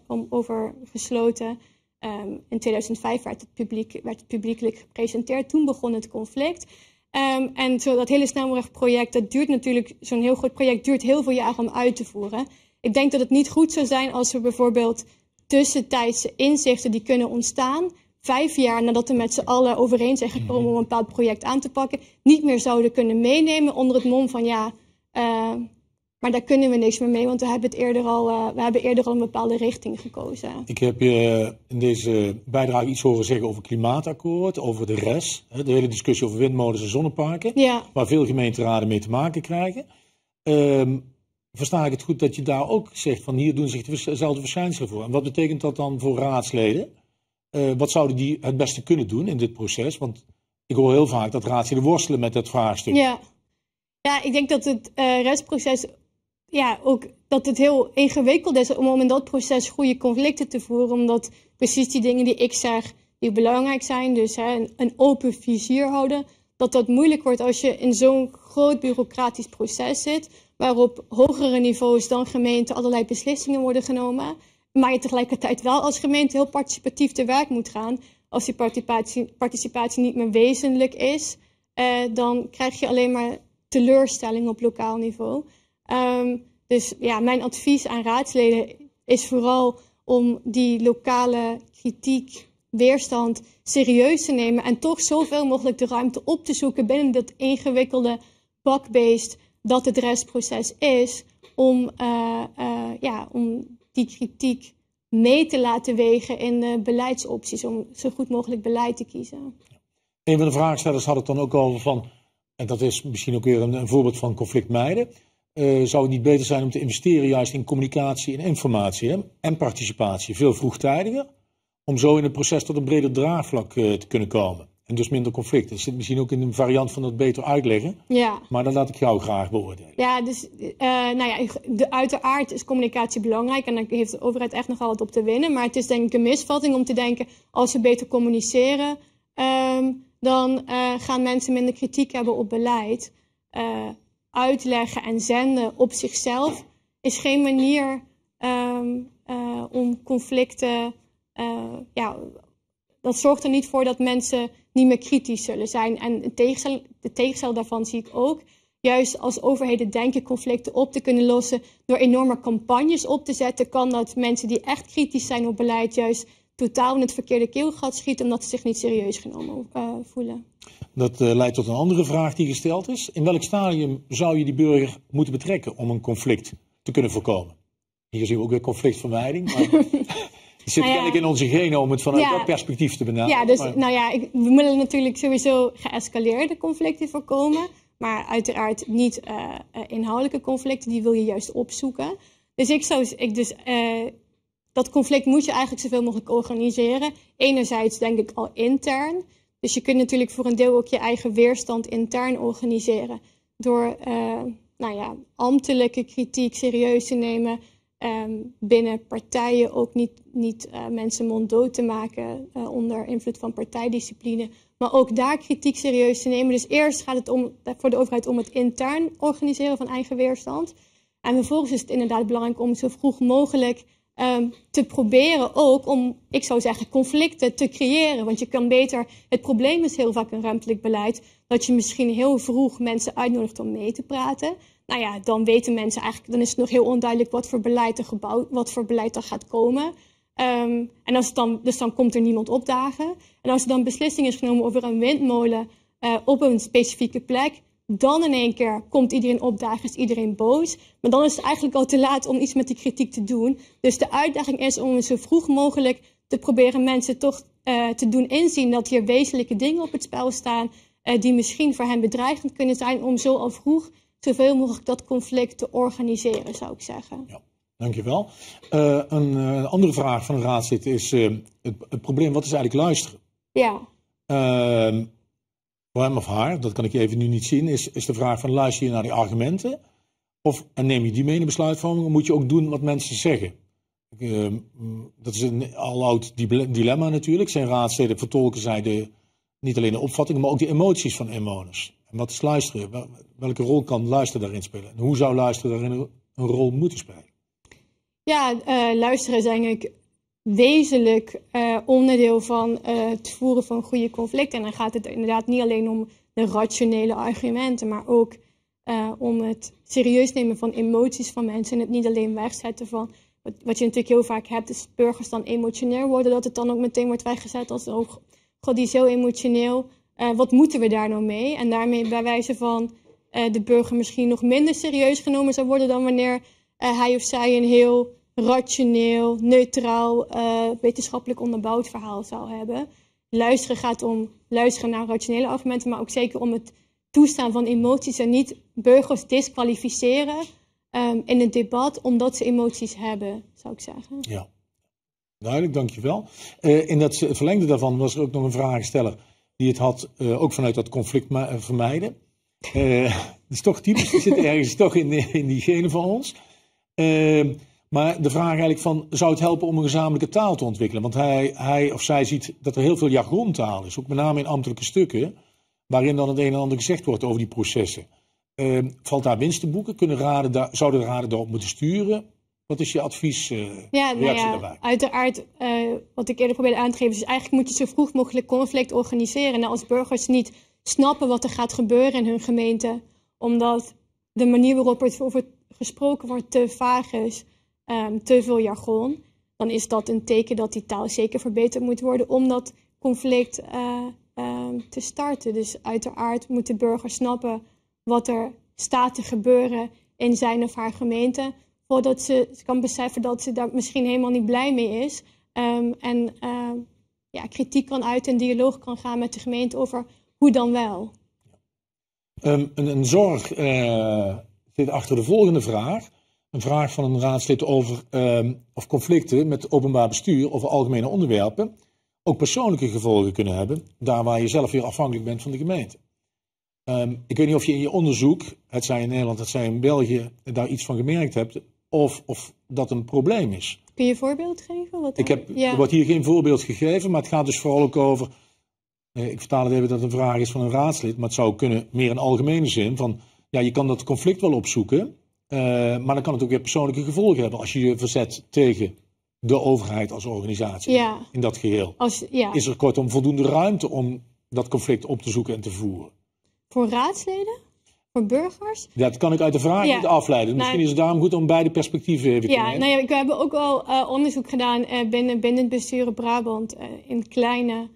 om, over gesloten. Ehm, in 2005 werd het, publiek, werd het publiekelijk gepresenteerd. Toen begon het conflict. Ehm, en zo dat hele snelwegproject, dat duurt natuurlijk, zo'n heel groot project duurt heel veel jaren om uit te voeren. Ik denk dat het niet goed zou zijn als er bijvoorbeeld tussentijdse inzichten die kunnen ontstaan, vijf jaar nadat we met z'n allen overeen zijn gekomen mhm. om een bepaald project aan te pakken, niet meer zouden kunnen meenemen onder het mom van ja, eh, maar daar kunnen we niks meer mee, want we hebben, het eerder al, eh, we hebben eerder al een bepaalde richting gekozen. Ik heb je in deze bijdrage iets horen zeggen over klimaatakkoord, over de rest, De hele discussie over windmolens en zonneparken, ja. waar veel gemeenteraden mee te maken krijgen. Um, versta ik het goed dat je daar ook zegt van hier doen zich dezelfde verschijnselen voor. En wat betekent dat dan voor raadsleden? Eh, wat zouden die het beste kunnen doen in dit proces? Want ik hoor heel vaak dat raadsleden worstelen met dat vraagstuk. Ja. Ja, ik denk dat het eh, restproces ja, ook dat het heel ingewikkeld is om, om in dat proces goede conflicten te voeren. Omdat precies die dingen die ik zeg, die belangrijk zijn, dus hè, een, een open vizier houden, dat dat moeilijk wordt als je in zo'n groot bureaucratisch proces zit, waarop hogere niveaus dan gemeente allerlei beslissingen worden genomen, maar je tegelijkertijd wel als gemeente heel participatief te werk moet gaan. Als die participatie, participatie niet meer wezenlijk is, eh, dan krijg je alleen maar teleurstelling op lokaal niveau. Ehm, dus ja, mijn advies aan raadsleden is vooral om die lokale kritiek, weerstand serieus te nemen en toch zoveel mogelijk de ruimte op te zoeken binnen dat ingewikkelde bakbeest dat het restproces is, om, eh, eh, ja, om die kritiek mee te laten wegen in de eh, beleidsopties, om zo goed mogelijk beleid te kiezen. Een van de vraagstellers had het dan ook over van, en dat is misschien ook weer een, een voorbeeld van conflict mijden. Eh, zou het niet beter zijn om te investeren juist in communicatie en informatie en participatie, veel vroegtijdiger, om zo in het proces tot een breder draagvlak eh, te kunnen komen. En dus minder conflict. Dat zit misschien ook in een variant van dat beter uitleggen. Ja. Maar dat laat ik jou graag beoordelen. Ja, dus eh, nou ja, de, uiteraard is communicatie belangrijk. En dan heeft de overheid echt nogal wat op te winnen. Maar het is denk ik een misvatting om te denken... als we beter communiceren, ehm, dan gaan mensen minder kritiek hebben op beleid. Uh, uitleggen en zenden op zichzelf is geen manier ehm, eh, om conflicten. Eh, ja, dat zorgt er niet voor dat mensen niet meer kritisch zullen zijn. En het tegenstel de tegenstel daarvan zie ik ook. Juist als overheden denken conflicten op te kunnen lossen door enorme campagnes op te zetten, kan dat mensen die echt kritisch zijn op beleid juist totaal in het verkeerde keelgat schiet omdat ze zich niet serieus genomen eh, voelen. Dat eh, leidt tot een andere vraag die gesteld is. In welk stadium zou je die burger moeten betrekken om een conflict te kunnen voorkomen? Hier zien we ook weer conflictvermijding. Maar... Het zit nou in onze genen om het vanuit dat perspectief te benaderen. Ja, dus nou ja, ik, we willen natuurlijk sowieso geëscaleerde conflicten voorkomen. Maar uiteraard niet eh, inhoudelijke conflicten, die wil je juist opzoeken. Dus ik zou, ik dus, dat conflict moet je eigenlijk zoveel mogelijk organiseren. Enerzijds denk ik al intern. Dus je kunt natuurlijk voor een deel ook je eigen weerstand intern organiseren. Door eh, nou ja, ambtelijke kritiek serieus te nemen. Ehm, binnen partijen ook niet, niet uh, mensen monddood te maken eh, onder invloed van partijdiscipline. Maar ook daar kritiek serieus te nemen. Dus eerst gaat het om, voor de overheid om het intern organiseren van eigen weerstand. En vervolgens is het inderdaad belangrijk om zo vroeg mogelijk Ehm, te proberen ook om, ik zou zeggen, conflicten te creëren. Want je kan beter, het probleem is heel vaak een ruimtelijk beleid, dat je misschien heel vroeg mensen uitnodigt om mee te praten. Nou ja, dan weten mensen eigenlijk, dan is het nog heel onduidelijk wat voor beleid er, gebouwd, wat voor beleid er gaat komen. Ehm, en als het dan, dus dan komt er niemand opdagen. En als er dan beslissing is genomen over een windmolen eh, op een specifieke plek, dan in één keer komt iedereen opdagen, is iedereen boos. Maar dan is het eigenlijk al te laat om iets met die kritiek te doen. Dus de uitdaging is om zo vroeg mogelijk te proberen mensen toch eh, te doen inzien dat hier wezenlijke dingen op het spel staan. Eh, die misschien voor hen bedreigend kunnen zijn, om zo al vroeg zoveel mogelijk dat conflict te organiseren, zou ik zeggen. Ja. Dankjewel. Uh, een, een, andere vraag van de zit is het, het probleem, wat is eigenlijk luisteren? Ja. Ehm, voor of haar, dat kan ik je even nu niet zien, is, is de vraag van luister je naar die argumenten of neem je die mee in besluitvorming, moet je ook doen wat mensen zeggen. Ehm, mm, dat is een al oud dilemma natuurlijk. Zijn raadsleden vertolken zij de, niet alleen de opvatting, maar ook de emoties van inwoners. En wat is luisteren? Welke rol kan luisteren daarin spelen? En hoe zou luisteren daarin een rol moeten spelen? Ja, eh, luisteren is eigenlijk wezenlijk eh, onderdeel van eh, het voeren van goede conflicten. En dan gaat het inderdaad niet alleen om de rationele argumenten, maar ook eh, om het serieus nemen van emoties van mensen en het niet alleen wegzetten van. Wat, wat je natuurlijk heel vaak hebt, is burgers dan emotioneel worden, dat het dan ook meteen wordt weggezet als oh, god, die is heel emotioneel. wat moeten we daar nou mee? En daarmee bij wijze van de burger misschien nog minder serieus genomen zou worden dan wanneer hij of zij een heel rationeel, neutraal, eh, wetenschappelijk onderbouwd verhaal zou hebben. Luisteren gaat om luisteren naar rationele argumenten, maar ook zeker om het toestaan van emoties en niet burgers disqualificeren ehm, in het debat omdat ze emoties hebben, zou ik zeggen. Ja, duidelijk, dankjewel. Uh, in dat verlengde daarvan was er ook nog een vraagsteller die het had, eh, ook vanuit dat conflict vermijden. dat is toch typisch, die zit ergens toch in, in die van ons. Ehm, maar de vraag eigenlijk van, zou het helpen om een gezamenlijke taal te ontwikkelen? Want hij, hij of zij ziet dat er heel veel jargontaal is, ook met name in ambtelijke stukken, waarin dan het een en ander gezegd wordt over die processen. Ehm, valt daar winst te boeken? Kunnen raden daar, zouden de raden daarop moeten sturen? Wat is je advies? Uh, ja, nou ja, uiteraard, eh, wat ik eerder probeerde aan te geven, is eigenlijk moet je zo vroeg mogelijk conflict organiseren. Nou, als burgers niet snappen wat er gaat gebeuren in hun gemeente, omdat de manier waarop er over gesproken wordt te vaag is um, te veel jargon, dan is dat een teken dat die taal zeker verbeterd moet worden om dat conflict eh, ehm, te starten. Dus uiteraard moet de burger snappen wat er staat te gebeuren in zijn of haar gemeente, voordat ze kan beseffen dat ze daar misschien helemaal niet blij mee is. Ehm, en ja, kritiek kan uit en dialoog kan gaan met de gemeente over hoe dan wel. een, een, zorg eh, zit achter de volgende vraag een vraag van een raadslid over ehm, of conflicten met openbaar bestuur over algemene onderwerpen ook persoonlijke gevolgen kunnen hebben, daar waar je zelf weer afhankelijk bent van de gemeente. Ehm, ik weet niet of je in je onderzoek, het zij in Nederland, het zij in België, daar iets van gemerkt hebt, of, of dat een probleem is. Kun je een voorbeeld geven? Wat ik heb, Er wordt hier geen voorbeeld gegeven, maar het gaat dus vooral ook over. Eh, ik vertaal het even dat het een vraag is van een raadslid, maar het zou kunnen meer in algemene zin van. Ja, je kan dat conflict wel opzoeken, eh, maar dan kan het ook weer persoonlijke gevolgen hebben als je je verzet tegen de overheid als organisatie ja. in dat geheel. Als, ja. Is er kortom voldoende ruimte om dat conflict op te zoeken en te voeren? Voor raadsleden? Voor burgers? Dat kan ik uit de vraag niet afleiden. Misschien nou, is het daarom goed om beide perspectieven even te ja, nemen. Nou ja, we hebben ook wel eh, onderzoek gedaan eh, binnen, binnen het bestuur Brabant in kleine...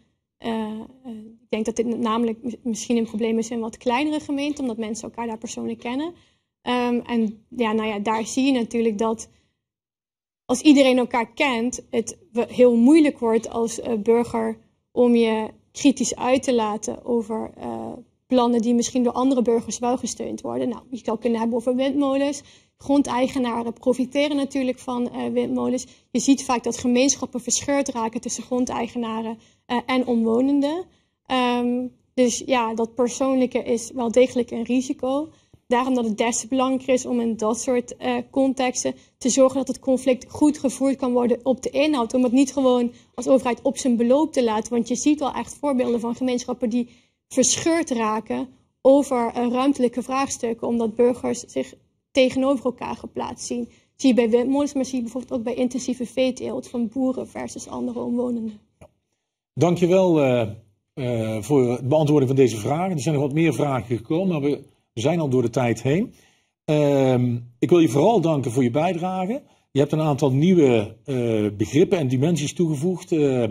ik denk dat dit namelijk misschien een probleem is in wat kleinere gemeenten, omdat mensen elkaar daar persoonlijk kennen. Ehm, en ja, nou ja, daar zie je natuurlijk dat als iedereen elkaar kent, het heel moeilijk wordt als eh, burger om je kritisch uit te laten over eh, plannen die misschien door andere burgers wel gesteund worden. Nou, je kan kunnen hebben over windmolens. Grondeigenaren profiteren natuurlijk van eh, windmolens. Je ziet vaak dat gemeenschappen verscheurd raken tussen grondeigenaren en omwonenden. Ehm, dus ja, dat persoonlijke is wel degelijk een risico daarom dat het des te belangrijker is om in dat soort eh, contexten te zorgen dat het conflict goed gevoerd kan worden op de inhoud. Om het niet gewoon als overheid op zijn beloop te laten. Want je ziet wel echt voorbeelden van gemeenschappen die verscheurd raken over eh, ruimtelijke vraagstukken, omdat burgers zich tegenover elkaar geplaatst zien. Zie je bij windmolens, maar zie je bijvoorbeeld ook bij intensieve veeteelt van boeren versus andere omwonenden. Dankjewel uh, voor het beantwoorden van deze vragen. Er zijn nog wat meer vragen gekomen, maar we we zijn al door de tijd heen. Ehm, ik wil je vooral danken voor je bijdrage. Je hebt een aantal nieuwe eh, begrippen en dimensies toegevoegd eh,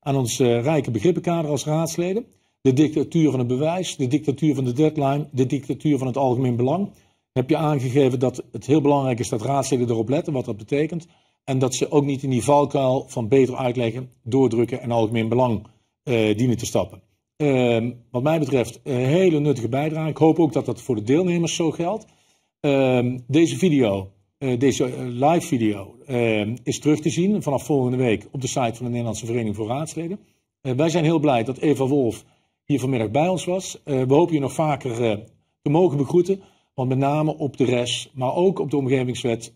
aan ons eh, rijke begrippenkader als raadsleden. De dictatuur van het bewijs, de dictatuur van de deadline, de dictatuur van het algemeen belang. Heb je aangegeven dat het heel belangrijk is dat raadsleden erop letten wat dat betekent. En dat ze ook niet in die valkuil van beter uitleggen, doordrukken en algemeen belang dienen te stappen. Ehm, wat mij betreft een hele nuttige bijdrage. Ik hoop ook dat dat voor de deelnemers zo geldt. Ehm, deze video, eh, deze eh, live video, ehm, is terug te zien vanaf volgende week op de site van de Nederlandse Vereniging voor Raadsleden. Eh, wij zijn heel blij dat Eva Wolf hier vanmiddag bij ons was. we hopen je nog vaker te mogen begroeten. Want met name op de RES, maar ook op de omgevingswet,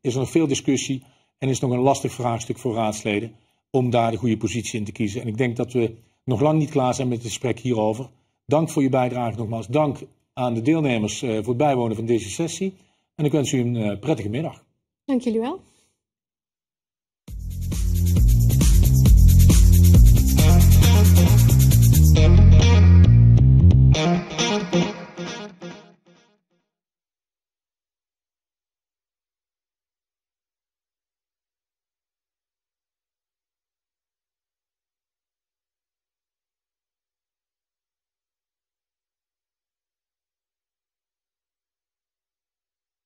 is er nog veel discussie. En is nog een lastig vraagstuk voor raadsleden om daar de goede positie in te kiezen. En ik denk dat we nog lang niet klaar zijn met het gesprek hierover. Dank voor je bijdrage nogmaals. Dank aan de deelnemers eh, voor het bijwonen van deze sessie. En ik wens u een eh, prettige middag. Dank jullie wel.